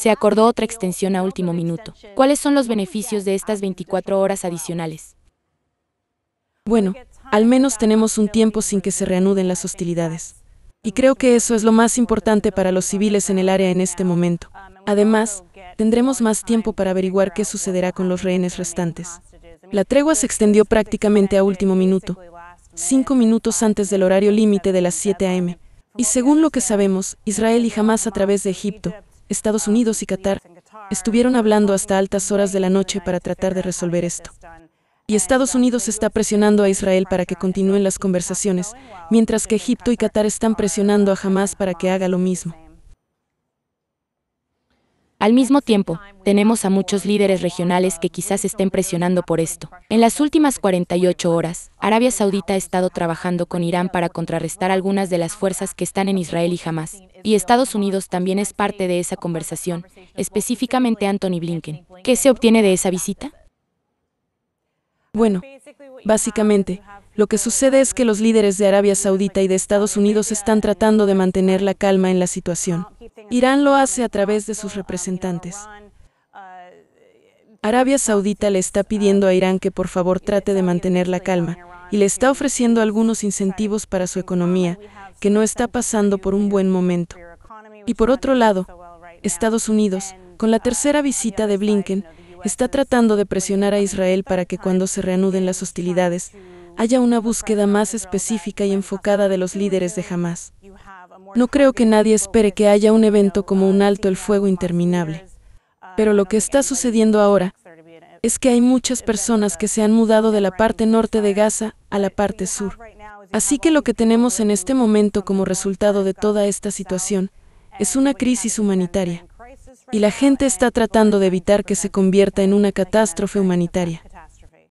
se acordó otra extensión a último minuto. ¿Cuáles son los beneficios de estas 24 horas adicionales? Bueno, al menos tenemos un tiempo sin que se reanuden las hostilidades. Y creo que eso es lo más importante para los civiles en el área en este momento. Además, tendremos más tiempo para averiguar qué sucederá con los rehenes restantes. La tregua se extendió prácticamente a último minuto, cinco minutos antes del horario límite de las 7 a.m. Y según lo que sabemos, Israel y Hamas a través de Egipto Estados Unidos y Qatar estuvieron hablando hasta altas horas de la noche para tratar de resolver esto. Y Estados Unidos está presionando a Israel para que continúen las conversaciones, mientras que Egipto y Qatar están presionando a Hamas para que haga lo mismo. Al mismo tiempo, tenemos a muchos líderes regionales que quizás estén presionando por esto. En las últimas 48 horas, Arabia Saudita ha estado trabajando con Irán para contrarrestar algunas de las fuerzas que están en Israel y Hamas. Y Estados Unidos también es parte de esa conversación, específicamente Anthony Blinken. ¿Qué se obtiene de esa visita? Bueno, básicamente, lo que sucede es que los líderes de Arabia Saudita y de Estados Unidos están tratando de mantener la calma en la situación. Irán lo hace a través de sus representantes. Arabia Saudita le está pidiendo a Irán que por favor trate de mantener la calma y le está ofreciendo algunos incentivos para su economía, que no está pasando por un buen momento. Y por otro lado, Estados Unidos, con la tercera visita de Blinken, está tratando de presionar a Israel para que cuando se reanuden las hostilidades, haya una búsqueda más específica y enfocada de los líderes de Hamas. No creo que nadie espere que haya un evento como un alto el fuego interminable. Pero lo que está sucediendo ahora es que hay muchas personas que se han mudado de la parte norte de Gaza a la parte sur. Así que lo que tenemos en este momento como resultado de toda esta situación es una crisis humanitaria. Y la gente está tratando de evitar que se convierta en una catástrofe humanitaria.